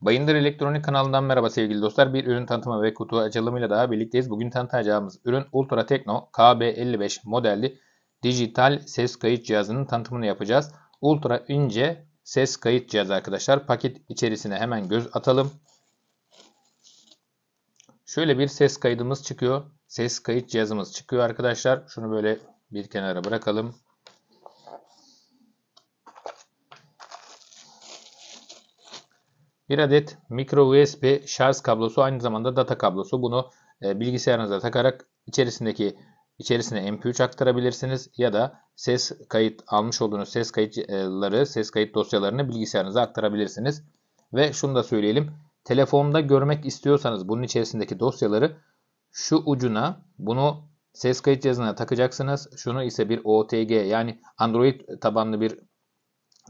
Bayındır Elektronik kanalından merhaba sevgili dostlar. Bir ürün tanıtımı ve kutu açılımıyla daha birlikteyiz. Bugün tanıtacağımız ürün Ultra Tekno KB55 modelli dijital ses kayıt cihazının tanıtımını yapacağız. Ultra ince ses kayıt cihazı arkadaşlar. Paket içerisine hemen göz atalım. Şöyle bir ses kaydımız çıkıyor. Ses kayıt cihazımız çıkıyor arkadaşlar. Şunu böyle bir kenara bırakalım. Bir adet micro USB şarj kablosu aynı zamanda data kablosu. Bunu e, bilgisayarınıza takarak içerisindeki içerisine MP3 aktarabilirsiniz ya da ses kayıt almış olduğunuz ses kayıtları, ses kayıt dosyalarını bilgisayarınıza aktarabilirsiniz. Ve şunu da söyleyelim. Telefonda görmek istiyorsanız bunun içerisindeki dosyaları şu ucuna bunu ses kayıt cihazına takacaksınız. Şunu ise bir OTG yani Android tabanlı bir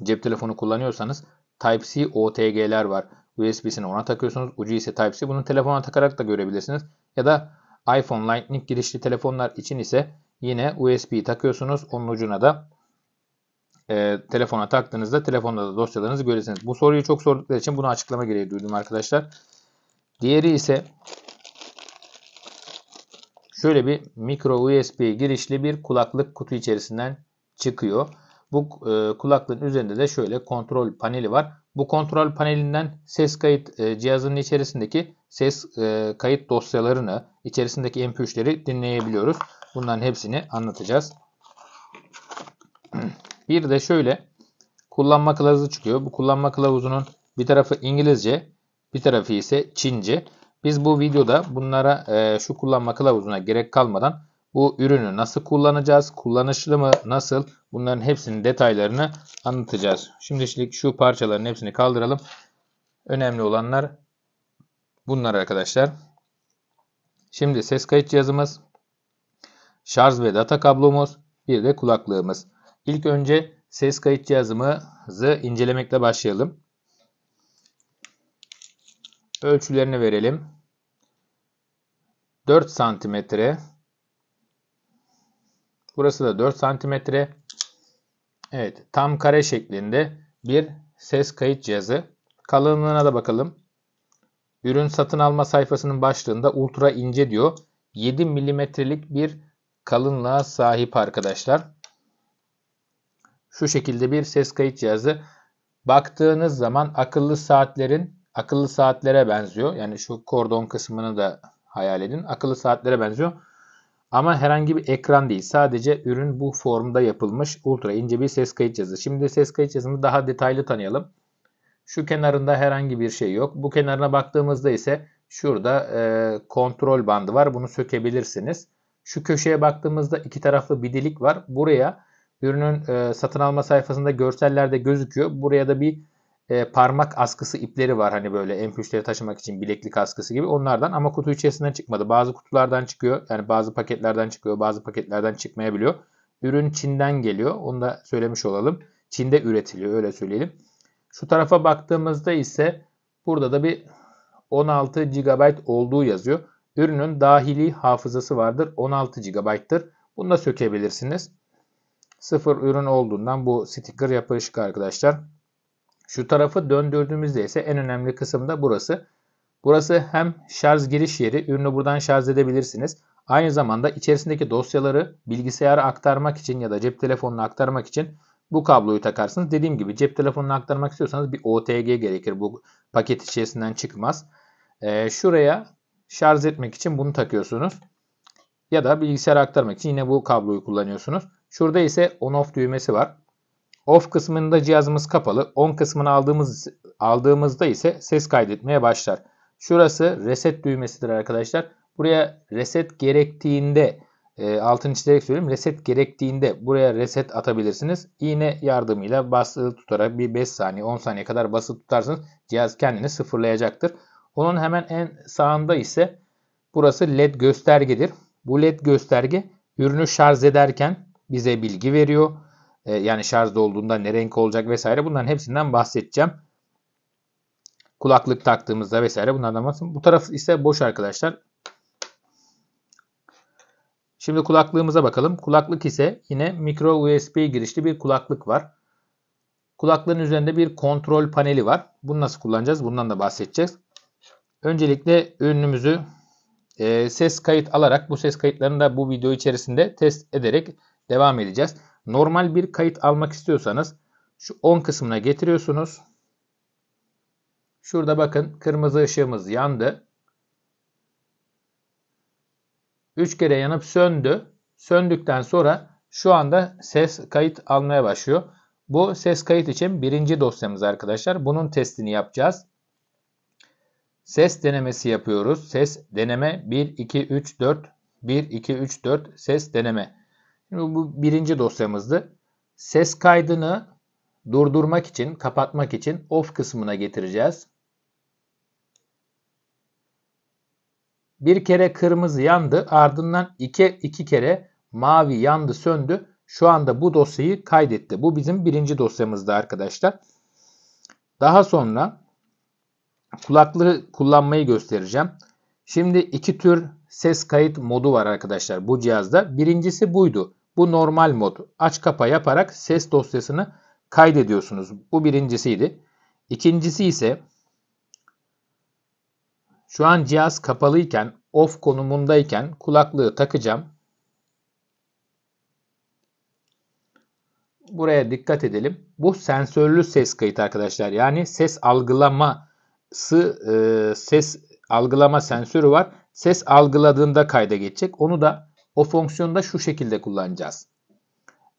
cep telefonu kullanıyorsanız Type-C OTG'ler var. USB'sini ona takıyorsunuz. Ucu ise Type-C. Bunu telefona takarak da görebilirsiniz. Ya da iPhone Lightning girişli telefonlar için ise yine USB'yi takıyorsunuz. Onun ucuna da e, telefona taktığınızda telefonda da dosyalarınızı görürsünüz. Bu soruyu çok sordukları için bunu açıklama gereği duydum arkadaşlar. Diğeri ise şöyle bir mikro USB girişli bir kulaklık kutu içerisinden çıkıyor. Bu e, kulaklığın üzerinde de şöyle kontrol paneli var. Bu kontrol panelinden ses kayıt e, cihazının içerisindeki ses e, kayıt dosyalarını, içerisindeki MP3'leri dinleyebiliyoruz. Bunların hepsini anlatacağız. Bir de şöyle kullanma kılavuzu çıkıyor. Bu kullanma kılavuzunun bir tarafı İngilizce, bir tarafı ise Çince. Biz bu videoda bunlara e, şu kullanma kılavuzuna gerek kalmadan bu ürünü nasıl kullanacağız? Kullanışlı mı? Nasıl? Bunların hepsinin detaylarını anlatacağız. Şimdilik şu parçaların hepsini kaldıralım. Önemli olanlar bunlar arkadaşlar. Şimdi ses kayıt cihazımız, şarj ve data kablomuz, bir de kulaklığımız. İlk önce ses kayıt cihazımızı incelemekle başlayalım. Ölçülerini verelim. 4 santimetre Burası da 4 santimetre. Evet tam kare şeklinde bir ses kayıt cihazı. Kalınlığına da bakalım. Ürün satın alma sayfasının başlığında ultra ince diyor. 7 milimetrelik bir kalınlığa sahip arkadaşlar. Şu şekilde bir ses kayıt cihazı. Baktığınız zaman akıllı saatlerin akıllı saatlere benziyor. Yani şu kordon kısmını da hayal edin. Akıllı saatlere benziyor. Ama herhangi bir ekran değil. Sadece ürün bu formda yapılmış ultra ince bir ses kayıt cihazı. Şimdi ses kayıt cihazını daha detaylı tanıyalım. Şu kenarında herhangi bir şey yok. Bu kenarına baktığımızda ise şurada e, kontrol bandı var. Bunu sökebilirsiniz. Şu köşeye baktığımızda iki taraflı bir delik var. Buraya ürünün e, satın alma sayfasında görsellerde gözüküyor. Buraya da bir e, parmak askısı ipleri var hani böyle MP3'leri taşımak için bileklik askısı gibi onlardan ama kutu içerisinden çıkmadı. Bazı kutulardan çıkıyor yani bazı paketlerden çıkıyor bazı paketlerden çıkmayabiliyor. Ürün Çin'den geliyor onu da söylemiş olalım. Çin'de üretiliyor öyle söyleyelim. Şu tarafa baktığımızda ise burada da bir 16 GB olduğu yazıyor. Ürünün dahili hafızası vardır 16 GB'tır. Bunu da sökebilirsiniz. Sıfır ürün olduğundan bu sticker yapışık arkadaşlar. Şu tarafı döndürdüğümüzde ise en önemli kısım da burası. Burası hem şarj giriş yeri, ürünü buradan şarj edebilirsiniz. Aynı zamanda içerisindeki dosyaları bilgisayara aktarmak için ya da cep telefonuna aktarmak için bu kabloyu takarsınız. Dediğim gibi cep telefonuna aktarmak istiyorsanız bir OTG gerekir. Bu paket içerisinden çıkmaz. Ee, şuraya şarj etmek için bunu takıyorsunuz. Ya da bilgisayara aktarmak için yine bu kabloyu kullanıyorsunuz. Şurada ise on off düğmesi var. Off kısmında cihazımız kapalı. On kısmını aldığımız aldığımızda ise ses kaydetmeye başlar. Şurası reset düğmesidir arkadaşlar. Buraya reset gerektiğinde e, altını çizerek söyleyeyim. Reset gerektiğinde buraya reset atabilirsiniz. İğne yardımıyla basılı tutarak bir 5 saniye 10 saniye kadar basılı tutarsanız cihaz kendini sıfırlayacaktır. Onun hemen en sağında ise burası led göstergedir. Bu led gösterge ürünü şarj ederken bize bilgi veriyor. E, yani şarj olduğunda ne renk olacak vesaire bunların hepsinden bahsedeceğim. Kulaklık taktığımızda vesaire bunlardan bahsedeceğim. Bu taraf ise boş arkadaşlar. Şimdi kulaklığımıza bakalım. Kulaklık ise yine mikro USB girişli bir kulaklık var. Kulaklığın üzerinde bir kontrol paneli var. Bunu nasıl kullanacağız? Bundan da bahsedeceğiz. Öncelikle ürünümüzü e, ses kayıt alarak bu ses kayıtlarını da bu video içerisinde test ederek devam edeceğiz. Normal bir kayıt almak istiyorsanız şu 10 kısmına getiriyorsunuz. Şurada bakın kırmızı ışığımız yandı. 3 kere yanıp söndü. Söndükten sonra şu anda ses kayıt almaya başlıyor. Bu ses kayıt için birinci dosyamız arkadaşlar. Bunun testini yapacağız. Ses denemesi yapıyoruz. Ses deneme 1, 2, 3, 4. 1, 2, 3, 4 ses deneme. Şimdi bu birinci dosyamızdı. Ses kaydını durdurmak için, kapatmak için off kısmına getireceğiz. Bir kere kırmızı yandı ardından iki, iki kere mavi yandı söndü. Şu anda bu dosyayı kaydetti. Bu bizim birinci dosyamızdı arkadaşlar. Daha sonra kulaklığı kullanmayı göstereceğim. Şimdi iki tür ses kayıt modu var arkadaşlar bu cihazda. Birincisi buydu. Bu normal mod. Aç kapa yaparak ses dosyasını kaydediyorsunuz. Bu birincisiydi. İkincisi ise şu an cihaz kapalıyken, off konumundayken kulaklığı takacağım. Buraya dikkat edelim. Bu sensörlü ses kayıt arkadaşlar. Yani ses algılaması, e, ses algılama sensörü var. Ses algıladığında kayda geçecek. Onu da o fonksiyonu da şu şekilde kullanacağız.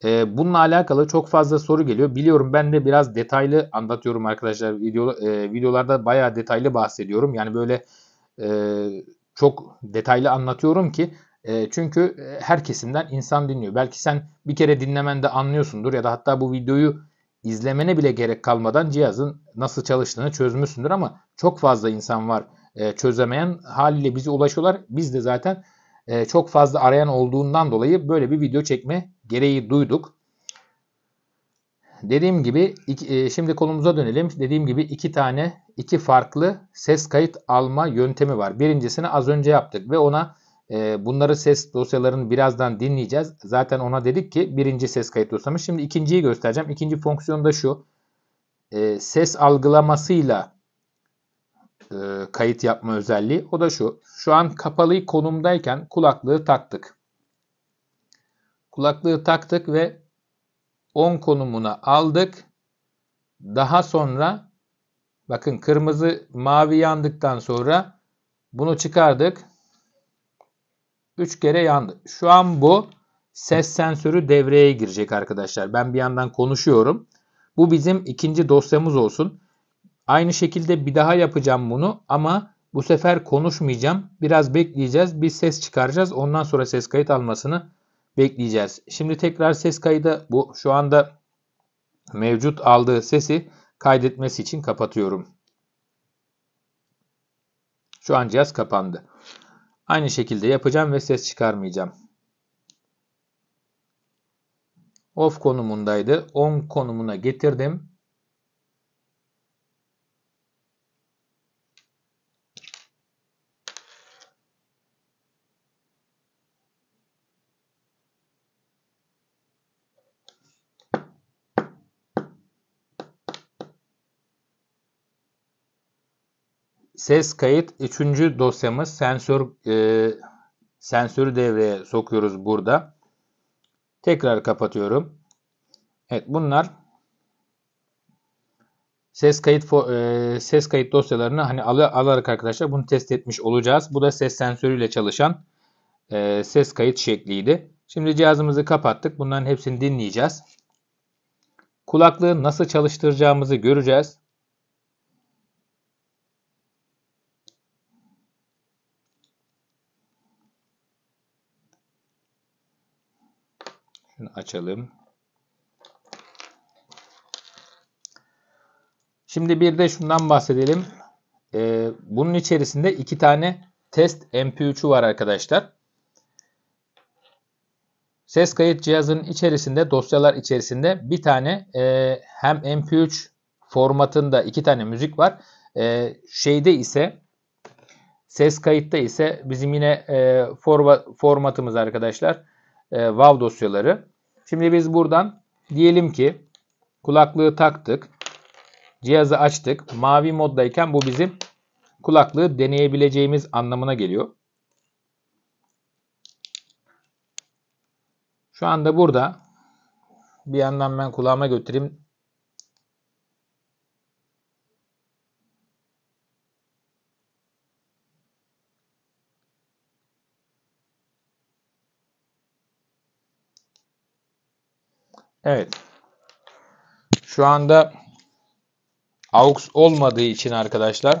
E, bununla alakalı çok fazla soru geliyor. Biliyorum ben de biraz detaylı anlatıyorum arkadaşlar. Video, e, videolarda bayağı detaylı bahsediyorum. Yani böyle e, çok detaylı anlatıyorum ki e, çünkü e, her kesimden insan dinliyor. Belki sen bir kere dinlemende anlıyorsundur ya da hatta bu videoyu izlemene bile gerek kalmadan cihazın nasıl çalıştığını çözmüşsündür ama çok fazla insan var e, çözemeyen haliyle bize ulaşıyorlar. Biz de zaten ee, çok fazla arayan olduğundan dolayı böyle bir video çekme gereği duyduk. Dediğim gibi e, şimdi konumuza dönelim. Dediğim gibi iki tane iki farklı ses kayıt alma yöntemi var. Birincisini az önce yaptık ve ona e, bunları ses dosyalarını birazdan dinleyeceğiz. Zaten ona dedik ki birinci ses kayıt dosyamız. Şimdi ikinciyi göstereceğim. İkinci fonksiyon da şu. E, ses algılamasıyla e, kayıt yapma özelliği. O da şu. Şu an kapalı konumdayken kulaklığı taktık. Kulaklığı taktık ve 10 konumuna aldık. Daha sonra bakın kırmızı mavi yandıktan sonra bunu çıkardık. 3 kere yandı. Şu an bu ses sensörü devreye girecek arkadaşlar. Ben bir yandan konuşuyorum. Bu bizim ikinci dosyamız olsun. Aynı şekilde bir daha yapacağım bunu ama bu sefer konuşmayacağım. Biraz bekleyeceğiz. Bir ses çıkaracağız. Ondan sonra ses kayıt almasını bekleyeceğiz. Şimdi tekrar ses kaydı bu şu anda mevcut aldığı sesi kaydetmesi için kapatıyorum. Şu an cihaz kapandı. Aynı şekilde yapacağım ve ses çıkarmayacağım. Off konumundaydı. On konumuna getirdim. ses kayıt üçüncü dosyamız sensör e, sensörü devreye sokuyoruz burada. Tekrar kapatıyorum. Evet bunlar ses kayıt e, ses kayıt dosyalarını hani al alarak arkadaşlar bunu test etmiş olacağız. Bu da ses sensörüyle çalışan e, ses kayıt şekliydi. Şimdi cihazımızı kapattık. Bunların hepsini dinleyeceğiz. Kulaklığı nasıl çalıştıracağımızı göreceğiz. açalım. Şimdi bir de şundan bahsedelim. Ee, bunun içerisinde iki tane test MP3'ü var arkadaşlar. Ses kayıt cihazının içerisinde dosyalar içerisinde bir tane e, hem MP3 formatında iki tane müzik var. E, şeyde ise ses kayıtta ise bizim yine e, formatımız arkadaşlar WAV dosyaları. Şimdi biz buradan diyelim ki kulaklığı taktık. Cihazı açtık. Mavi moddayken bu bizim kulaklığı deneyebileceğimiz anlamına geliyor. Şu anda burada bir yandan ben kulağıma götüreyim. Evet. Şu anda AUX olmadığı için arkadaşlar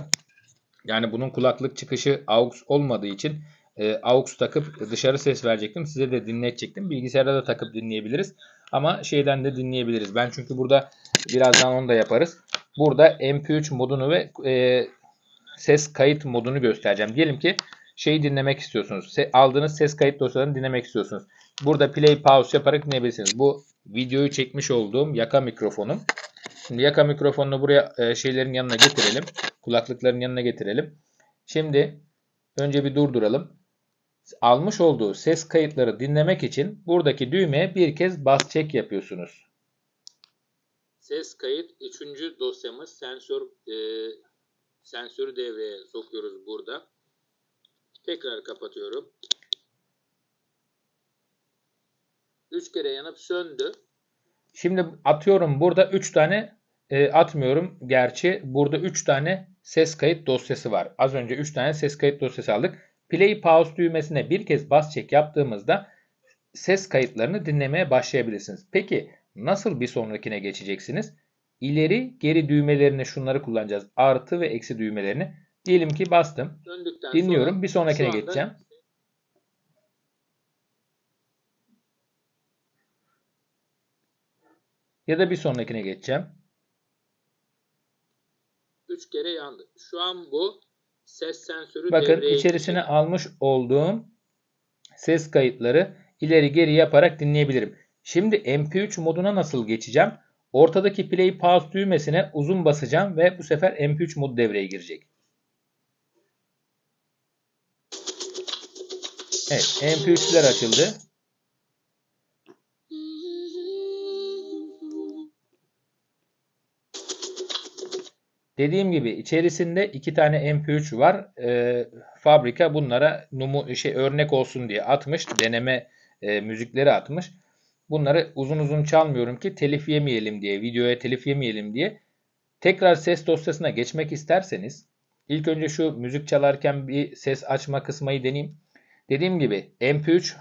yani bunun kulaklık çıkışı AUX olmadığı için e, AUX takıp dışarı ses verecektim. Size de dinletecektim. Bilgisayarda da takıp dinleyebiliriz. Ama şeyden de dinleyebiliriz. Ben çünkü burada birazdan onu da yaparız. Burada MP3 modunu ve e, ses kayıt modunu göstereceğim. Diyelim ki şeyi dinlemek istiyorsunuz. Se aldığınız ses kayıt dosyalarını dinlemek istiyorsunuz. Burada play pause yaparak dinleyebilirsiniz. Bu videoyu çekmiş olduğum yaka mikrofonum. Şimdi yaka mikrofonunu buraya e, şeylerin yanına getirelim. Kulaklıkların yanına getirelim. Şimdi önce bir durduralım. Almış olduğu ses kayıtları dinlemek için buradaki düğmeye bir kez bas çek yapıyorsunuz. Ses kayıt 3. dosyamız sensör e, sensörü devreye sokuyoruz burada. Tekrar kapatıyorum. 3 kere yanıp söndü. Şimdi atıyorum burada 3 tane e, atmıyorum gerçi. Burada 3 tane ses kayıt dosyası var. Az önce 3 tane ses kayıt dosyası aldık. Play pause düğmesine bir kez bas çek yaptığımızda ses kayıtlarını dinlemeye başlayabilirsiniz. Peki nasıl bir sonrakine geçeceksiniz? İleri geri düğmelerini şunları kullanacağız. Artı ve eksi düğmelerini. Diyelim ki bastım. Döndükten Dinliyorum. Sonra bir sonrakine geçeceğim. Ya da bir sonrakine geçeceğim. 3 kere yandı. Şu an bu ses sensörü Bakın içerisine girecek. almış olduğum ses kayıtları ileri geri yaparak dinleyebilirim. Şimdi MP3 moduna nasıl geçeceğim? Ortadaki play pause düğmesine uzun basacağım ve bu sefer MP3 modu devreye girecek. Evet MP3'ler açıldı. Dediğim gibi içerisinde iki tane MP3 var. E, fabrika bunlara numu şey örnek olsun diye atmış. Deneme e, müzikleri atmış. Bunları uzun uzun çalmıyorum ki telif yemeyelim diye, videoya telif yemeyelim diye. Tekrar ses dosyasına geçmek isterseniz ilk önce şu müzik çalarken bir ses açma kısmayı deneyeyim. Dediğim gibi MP3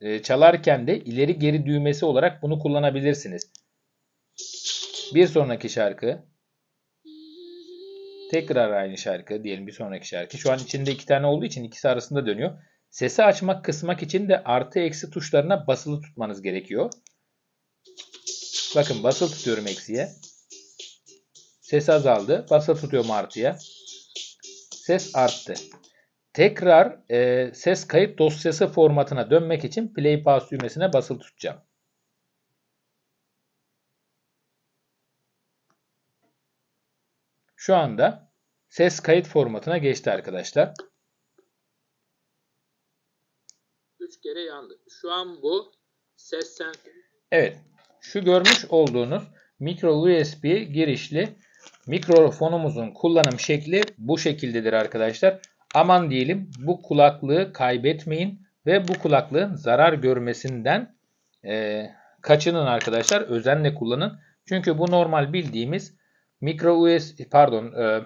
e, çalarken de ileri geri düğmesi olarak bunu kullanabilirsiniz. Bir sonraki şarkı Tekrar aynı şarkı diyelim bir sonraki şarkı. Şu an içinde iki tane olduğu için ikisi arasında dönüyor. Sesi açmak kısmak için de artı eksi tuşlarına basılı tutmanız gerekiyor. Bakın basılı tutuyorum eksiye. Ses azaldı. Basılı tutuyorum artıya. Ses arttı. Tekrar e, ses kayıt dosyası formatına dönmek için play pause düğmesine basılı tutacağım. Şu anda ses kayıt formatına geçti arkadaşlar. 3 kere yandı. Şu an bu ses sesten. Evet. Şu görmüş olduğunuz mikro USB girişli mikrofonumuzun kullanım şekli bu şekildedir arkadaşlar. Aman diyelim bu kulaklığı kaybetmeyin ve bu kulaklığın zarar görmesinden e, kaçının arkadaşlar. Özenle kullanın. Çünkü bu normal bildiğimiz Micro USB pardon e,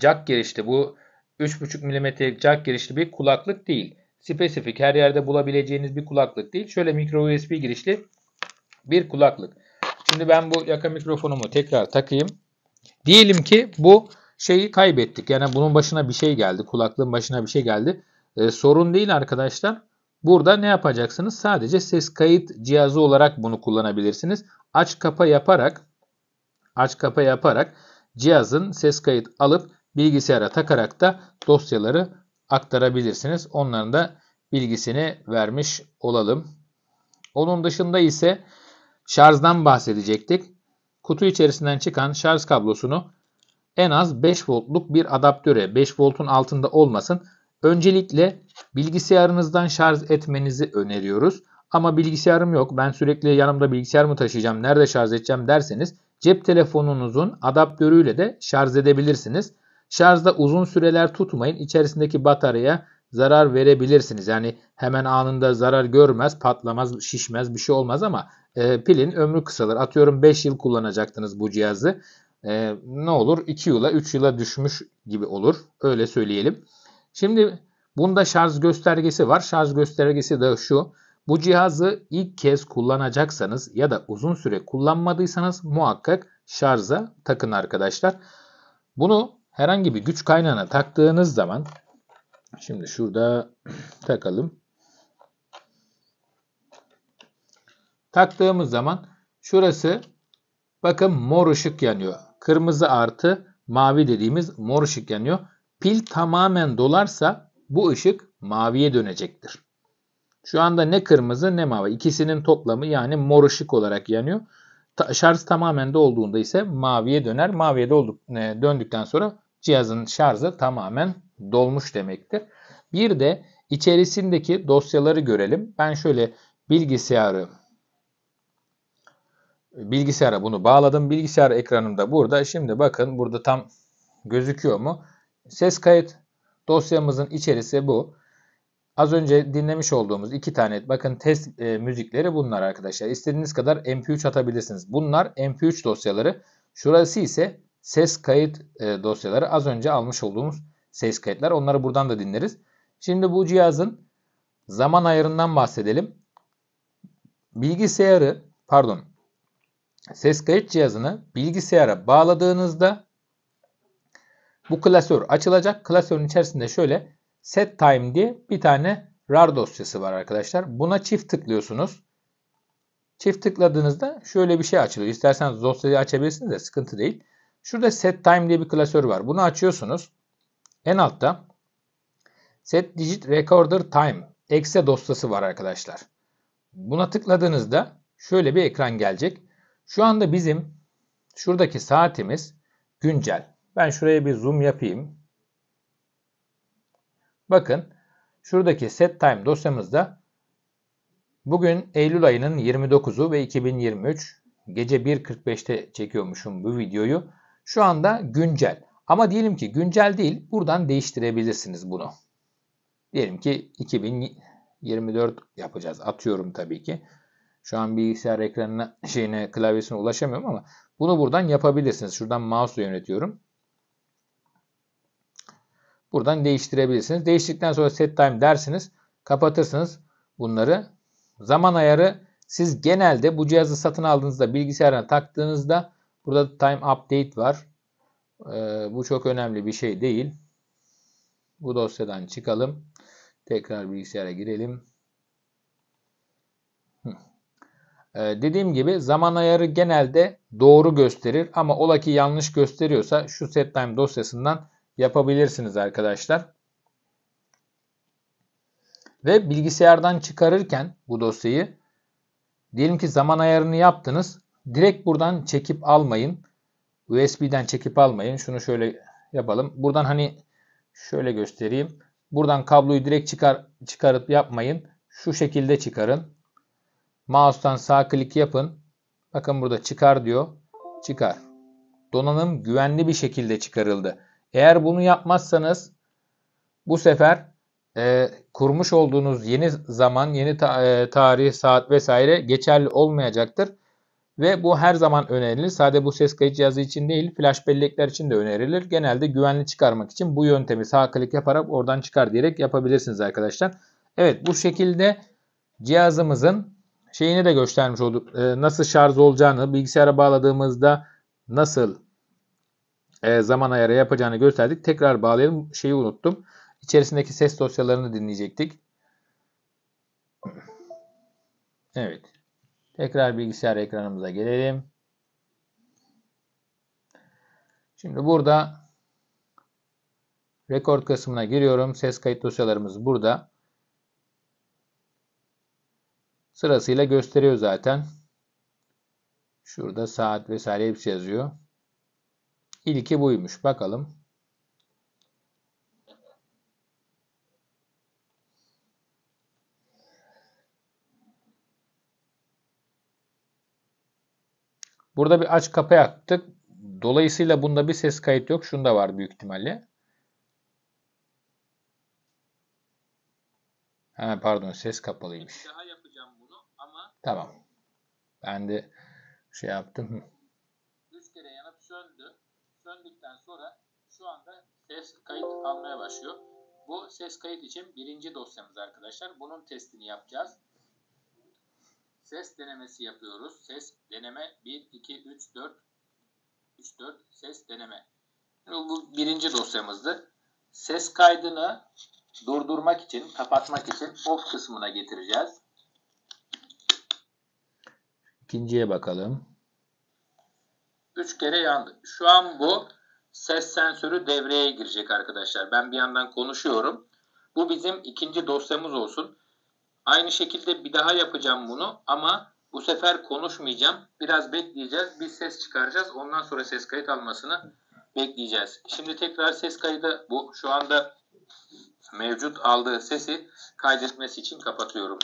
jack girişli bu 3.5 milimetrelik jack girişli bir kulaklık değil. Spesifik her yerde bulabileceğiniz bir kulaklık değil. Şöyle micro USB girişli bir kulaklık. Şimdi ben bu yaka mikrofonumu tekrar takayım. Diyelim ki bu şeyi kaybettik. Yani bunun başına bir şey geldi. Kulaklığın başına bir şey geldi. E, sorun değil arkadaşlar. Burada ne yapacaksınız? Sadece ses kayıt cihazı olarak bunu kullanabilirsiniz. Aç kapa yaparak aç kapa yaparak cihazın ses kayıt alıp bilgisayara takarak da dosyaları aktarabilirsiniz. Onların da bilgisini vermiş olalım. Onun dışında ise şarjdan bahsedecektik. Kutu içerisinden çıkan şarj kablosunu en az 5 voltluk bir adaptöre, 5 voltun altında olmasın. Öncelikle bilgisayarınızdan şarj etmenizi öneriyoruz. Ama bilgisayarım yok, ben sürekli yanımda bilgisayar mı taşıyacağım, nerede şarj edeceğim derseniz Cep telefonunuzun adaptörüyle de şarj edebilirsiniz. Şarjda uzun süreler tutmayın. İçerisindeki bataryaya zarar verebilirsiniz. Yani hemen anında zarar görmez, patlamaz, şişmez bir şey olmaz ama e, pilin ömrü kısalır. Atıyorum 5 yıl kullanacaktınız bu cihazı. E, ne olur 2 yıla 3 yıla düşmüş gibi olur. Öyle söyleyelim. Şimdi bunda şarj göstergesi var. Şarj göstergesi de şu. Bu cihazı ilk kez kullanacaksanız ya da uzun süre kullanmadıysanız muhakkak şarja takın arkadaşlar. Bunu herhangi bir güç kaynağına taktığınız zaman şimdi şurada takalım. Taktığımız zaman şurası bakın mor ışık yanıyor. Kırmızı artı mavi dediğimiz mor ışık yanıyor. Pil tamamen dolarsa bu ışık maviye dönecektir. Şu anda ne kırmızı ne mavi. İkisinin toplamı yani mor ışık olarak yanıyor. Ta şarj tamamen de olduğunda ise maviye döner. Maviye de olduk, e, döndükten sonra cihazın şarjı tamamen dolmuş demektir. Bir de içerisindeki dosyaları görelim. Ben şöyle bilgisayarı bilgisayara bunu bağladım. Bilgisayar ekranımda burada. Şimdi bakın burada tam gözüküyor mu? Ses kayıt dosyamızın içerisi bu. Az önce dinlemiş olduğumuz iki tane bakın test e, müzikleri bunlar arkadaşlar. İstediğiniz kadar mp3 atabilirsiniz. Bunlar mp3 dosyaları. Şurası ise ses kayıt e, dosyaları. Az önce almış olduğumuz ses kayıtlar. Onları buradan da dinleriz. Şimdi bu cihazın zaman ayarından bahsedelim. Bilgisayarı pardon ses kayıt cihazını bilgisayara bağladığınızda bu klasör açılacak. Klasörün içerisinde şöyle set time diye bir tane rar dosyası var arkadaşlar. Buna çift tıklıyorsunuz. Çift tıkladığınızda şöyle bir şey açılıyor. İsterseniz dosyayı açabilirsiniz de sıkıntı değil. Şurada set time diye bir klasör var. Bunu açıyorsunuz. En altta set digit recorder time exe dosyası var arkadaşlar. Buna tıkladığınızda şöyle bir ekran gelecek. Şu anda bizim şuradaki saatimiz güncel. Ben şuraya bir zoom yapayım. Bakın şuradaki set time dosyamızda bugün Eylül ayının 29'u ve 2023 gece 1.45'te çekiyormuşum bu videoyu. Şu anda güncel. Ama diyelim ki güncel değil. Buradan değiştirebilirsiniz bunu. Diyelim ki 2024 yapacağız. Atıyorum tabii ki. Şu an bilgisayar ekranına şeyine klavyesine ulaşamıyorum ama bunu buradan yapabilirsiniz. Şuradan mouse'la yönetiyorum. Buradan değiştirebilirsiniz. Değiştikten sonra set time dersiniz. Kapatırsınız bunları. Zaman ayarı siz genelde bu cihazı satın aldığınızda bilgisayarına taktığınızda burada time update var. Ee, bu çok önemli bir şey değil. Bu dosyadan çıkalım. Tekrar bilgisayara girelim. Ee, dediğim gibi zaman ayarı genelde doğru gösterir ama ola ki yanlış gösteriyorsa şu set time dosyasından yapabilirsiniz arkadaşlar. Ve bilgisayardan çıkarırken bu dosyayı diyelim ki zaman ayarını yaptınız. Direkt buradan çekip almayın. USB'den çekip almayın. Şunu şöyle yapalım. Buradan hani şöyle göstereyim. Buradan kabloyu direkt çıkar çıkarıp yapmayın. Şu şekilde çıkarın. Mouse'tan sağ klik yapın. Bakın burada çıkar diyor. Çıkar. Donanım güvenli bir şekilde çıkarıldı. Eğer bunu yapmazsanız bu sefer e, kurmuş olduğunuz yeni zaman, yeni ta, e, tarih, saat vesaire geçerli olmayacaktır. Ve bu her zaman önerilir. Sadece bu ses kayıt cihazı için değil, flash bellekler için de önerilir. Genelde güvenli çıkarmak için bu yöntemi sağ klik yaparak oradan çıkar diyerek yapabilirsiniz arkadaşlar. Evet bu şekilde cihazımızın şeyini de göstermiş olduk. E, nasıl şarj olacağını, bilgisayara bağladığımızda nasıl e, zaman ayarı yapacağını gösterdik. Tekrar bağlayalım. Şeyi unuttum. İçerisindeki ses dosyalarını dinleyecektik. Evet. Tekrar bilgisayar ekranımıza gelelim. Şimdi burada rekord kısmına giriyorum. Ses kayıt dosyalarımız burada. Sırasıyla gösteriyor zaten. Şurada saat vesaire hepsi yazıyor. İlki buymuş. Bakalım. Burada bir aç kapa yaptık. Dolayısıyla bunda bir ses kayıt yok. Şunda var büyük ihtimalle. Ha, pardon ses kapalıymış. Daha yapacağım bunu ama... Tamam. Ben de şey yaptım. sonra şu anda ses kayıt almaya başlıyor. Bu ses kayıt için birinci dosyamız arkadaşlar. Bunun testini yapacağız. Ses denemesi yapıyoruz. Ses deneme 1, 2, 3, 4, 3, 4 ses deneme. Bu birinci dosyamızdı. Ses kaydını durdurmak için, kapatmak için off kısmına getireceğiz. İkinciye bakalım. Üç kere yandı. Şu an bu ses sensörü devreye girecek arkadaşlar. Ben bir yandan konuşuyorum. Bu bizim ikinci dosyamız olsun. Aynı şekilde bir daha yapacağım bunu ama bu sefer konuşmayacağım. Biraz bekleyeceğiz. Bir ses çıkaracağız. Ondan sonra ses kayıt almasını bekleyeceğiz. Şimdi tekrar ses kaydı bu. Şu anda mevcut aldığı sesi kaydetmesi için kapatıyorum.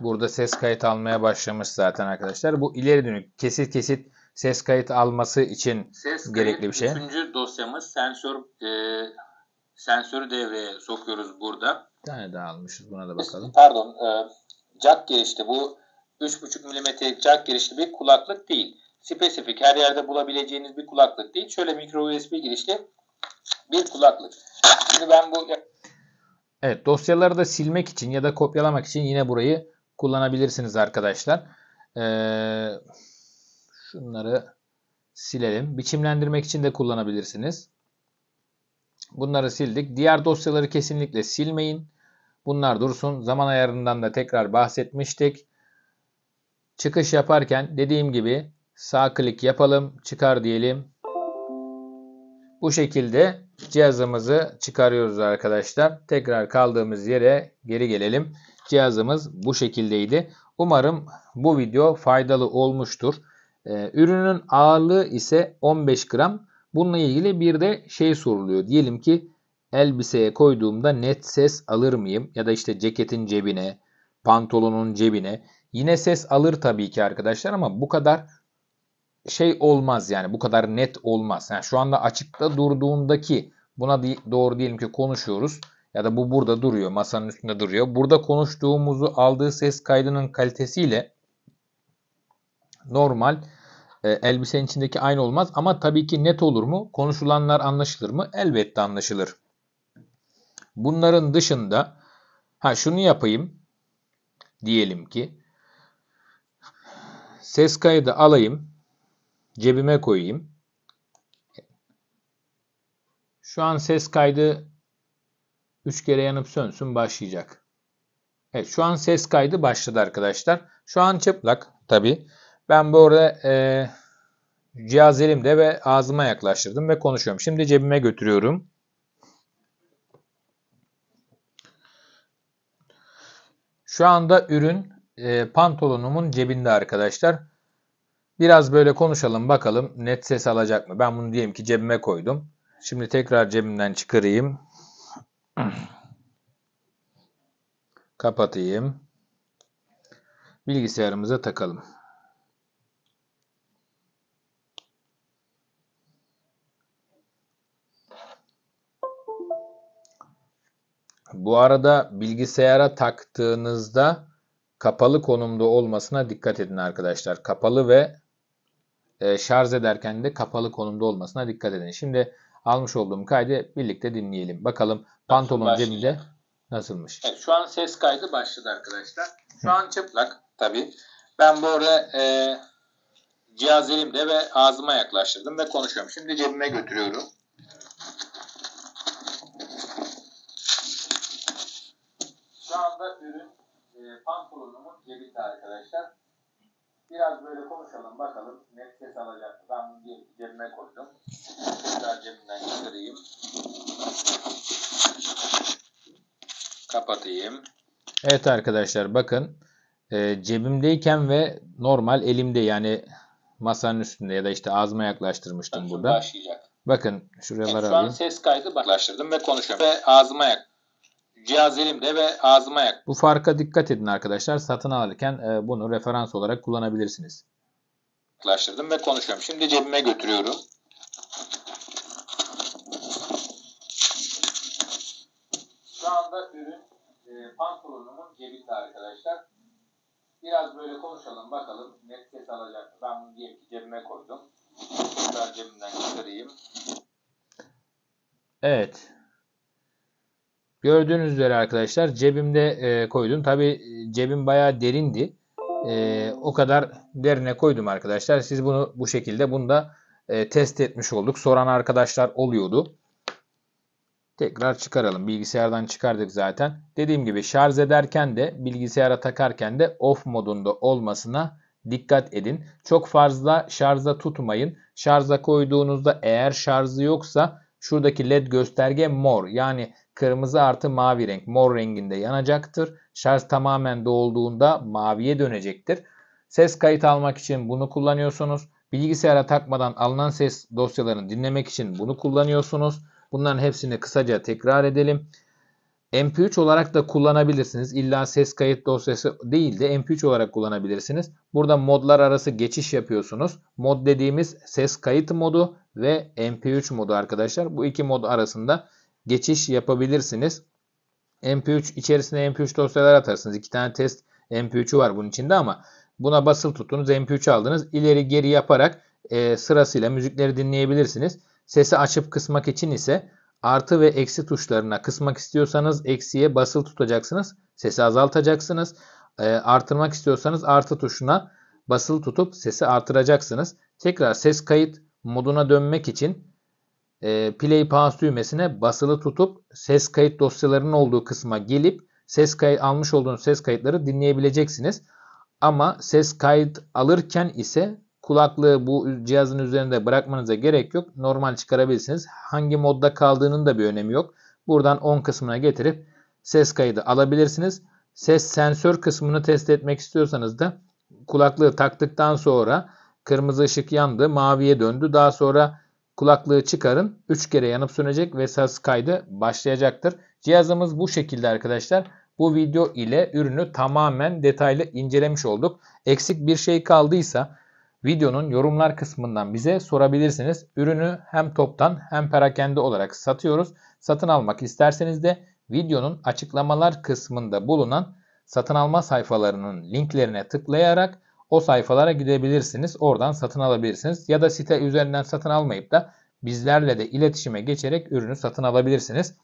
Burada ses kayıt almaya başlamış zaten arkadaşlar. Bu ileri dönük kesit kesit ses kayıt alması için ses gerekli bir şey. Üçüncü dosyamız sensör e, sensörü devreye sokuyoruz burada. Bir tane daha almışız buna da bakalım. Pardon e, jack girişli bu 3,5 mm jack girişli bir kulaklık değil. Spesifik her yerde bulabileceğiniz bir kulaklık değil. Şöyle mikro USB girişli bir kulaklık. Şimdi ben bu Evet dosyaları da silmek için ya da kopyalamak için yine burayı kullanabilirsiniz arkadaşlar. Ee, şunları silelim. Biçimlendirmek için de kullanabilirsiniz. Bunları sildik. Diğer dosyaları kesinlikle silmeyin. Bunlar dursun. Zaman ayarından da tekrar bahsetmiştik. Çıkış yaparken dediğim gibi sağ klik yapalım. Çıkar diyelim. Bu şekilde cihazımızı çıkarıyoruz arkadaşlar. Tekrar kaldığımız yere geri gelelim cihazımız bu şekildeydi. Umarım bu video faydalı olmuştur. Ee, ürünün ağırlığı ise 15 gram. Bununla ilgili bir de şey soruluyor. Diyelim ki elbiseye koyduğumda net ses alır mıyım? Ya da işte ceketin cebine, pantolonun cebine. Yine ses alır tabii ki arkadaşlar ama bu kadar şey olmaz yani bu kadar net olmaz. Yani şu anda açıkta durduğundaki buna doğru diyelim ki konuşuyoruz ya da bu burada duruyor, masanın üstünde duruyor. Burada konuştuğumuzu aldığı ses kaydının kalitesiyle normal e, elbisenin içindeki aynı olmaz ama tabii ki net olur mu? Konuşulanlar anlaşılır mı? Elbette anlaşılır. Bunların dışında ha şunu yapayım diyelim ki ses kaydı alayım cebime koyayım. Şu an ses kaydı Üç kere yanıp sönsün başlayacak. Evet şu an ses kaydı başladı arkadaşlar. Şu an çıplak tabi. Ben bu arada e, cihaz elimde ve ağzıma yaklaştırdım ve konuşuyorum. Şimdi cebime götürüyorum. Şu anda ürün e, pantolonumun cebinde arkadaşlar. Biraz böyle konuşalım bakalım net ses alacak mı? Ben bunu diyelim ki cebime koydum. Şimdi tekrar cebimden çıkarayım. Kapatayım. Bilgisayarımıza takalım. Bu arada bilgisayara taktığınızda kapalı konumda olmasına dikkat edin arkadaşlar. Kapalı ve e, şarj ederken de kapalı konumda olmasına dikkat edin. Şimdi almış olduğum kaydı birlikte dinleyelim. Bakalım pantolon cebinde nasılmış? Evet, şu an ses kaydı başladı arkadaşlar. Şu Hı. an çıplak tabii. Ben bu arada e, cihaz elimde ve ağzıma yaklaştırdım ve konuşuyorum. Şimdi cebime götürüyorum. Şu anda ürün e, pantolonumun cebinde arkadaşlar. Biraz böyle konuşalım bakalım. Net ses alacak. Ben diye cebime koydum. Tekrar cebimden çıkarayım. Kapatayım. Evet arkadaşlar bakın. E, cebimdeyken ve normal elimde yani masanın üstünde ya da işte ağzıma yaklaştırmıştım burada. Başlayacak. Bakın şuralara evet, şu an alayım. ses kaydı yaklaştırdım ve konuşuyorum ve ağzıma yaklaştırdım cihaz elimde ve ağzıma yak. Bu farka dikkat edin arkadaşlar. Satın alırken e, bunu referans olarak kullanabilirsiniz. Yaklaştırdım ve konuşuyorum. Şimdi cebime götürüyorum. Şu anda ürün e, pantolonumun cebinde arkadaşlar. Biraz böyle konuşalım bakalım net ses alacak mı? Ben bunu diyelim ki cebime koydum. Tekrar cebimden çıkarayım. Evet. Gördüğünüz üzere arkadaşlar cebimde e, koydum. Tabi e, cebim bayağı derindi. E, o kadar derine koydum arkadaşlar. Siz bunu bu şekilde bunu da e, test etmiş olduk. Soran arkadaşlar oluyordu. Tekrar çıkaralım. Bilgisayardan çıkardık zaten. Dediğim gibi şarj ederken de bilgisayara takarken de off modunda olmasına dikkat edin. Çok fazla şarja tutmayın. Şarja koyduğunuzda eğer şarjı yoksa şuradaki led gösterge mor. Yani Kırmızı artı mavi renk mor renginde yanacaktır. Şarj tamamen dolduğunda maviye dönecektir. Ses kayıt almak için bunu kullanıyorsunuz. Bilgisayara takmadan alınan ses dosyalarını dinlemek için bunu kullanıyorsunuz. Bunların hepsini kısaca tekrar edelim. MP3 olarak da kullanabilirsiniz. İlla ses kayıt dosyası değil de MP3 olarak kullanabilirsiniz. Burada modlar arası geçiş yapıyorsunuz. Mod dediğimiz ses kayıt modu ve MP3 modu arkadaşlar. Bu iki mod arasında geçiş yapabilirsiniz. MP3 içerisine MP3 dosyalar atarsınız. İki tane test MP3'ü var bunun içinde ama buna basılı tuttunuz MP3 aldınız. İleri geri yaparak e, sırasıyla müzikleri dinleyebilirsiniz. Sesi açıp kısmak için ise artı ve eksi tuşlarına kısmak istiyorsanız eksiye basılı tutacaksınız. Sesi azaltacaksınız. E, artırmak istiyorsanız artı tuşuna basılı tutup sesi artıracaksınız. Tekrar ses kayıt moduna dönmek için e, play pause düğmesine basılı tutup ses kayıt dosyalarının olduğu kısma gelip ses kayıt almış olduğunuz ses kayıtları dinleyebileceksiniz. Ama ses kayıt alırken ise kulaklığı bu cihazın üzerinde bırakmanıza gerek yok. Normal çıkarabilirsiniz. Hangi modda kaldığının da bir önemi yok. Buradan 10 kısmına getirip ses kaydı alabilirsiniz. Ses sensör kısmını test etmek istiyorsanız da kulaklığı taktıktan sonra kırmızı ışık yandı, maviye döndü. Daha sonra Kulaklığı çıkarın. 3 kere yanıp sönecek ve ses kaydı başlayacaktır. Cihazımız bu şekilde arkadaşlar. Bu video ile ürünü tamamen detaylı incelemiş olduk. Eksik bir şey kaldıysa videonun yorumlar kısmından bize sorabilirsiniz. Ürünü hem toptan hem perakende olarak satıyoruz. Satın almak isterseniz de videonun açıklamalar kısmında bulunan satın alma sayfalarının linklerine tıklayarak o sayfalara gidebilirsiniz. Oradan satın alabilirsiniz. Ya da site üzerinden satın almayıp da bizlerle de iletişime geçerek ürünü satın alabilirsiniz.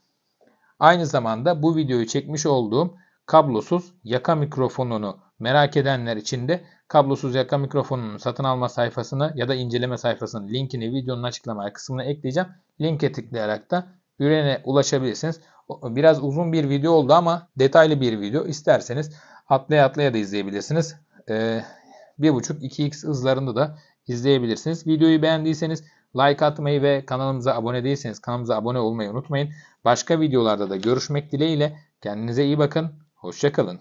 Aynı zamanda bu videoyu çekmiş olduğum kablosuz yaka mikrofonunu merak edenler için de kablosuz yaka mikrofonunun satın alma sayfasını ya da inceleme sayfasının linkini videonun açıklama kısmına ekleyeceğim. Linke tıklayarak da ürüne ulaşabilirsiniz. Biraz uzun bir video oldu ama detaylı bir video. İsterseniz atlaya atlaya da izleyebilirsiniz. Ee, 1.5-2x hızlarında da izleyebilirsiniz. Videoyu beğendiyseniz like atmayı ve kanalımıza abone değilseniz kanalımıza abone olmayı unutmayın. Başka videolarda da görüşmek dileğiyle kendinize iyi bakın. Hoşçakalın.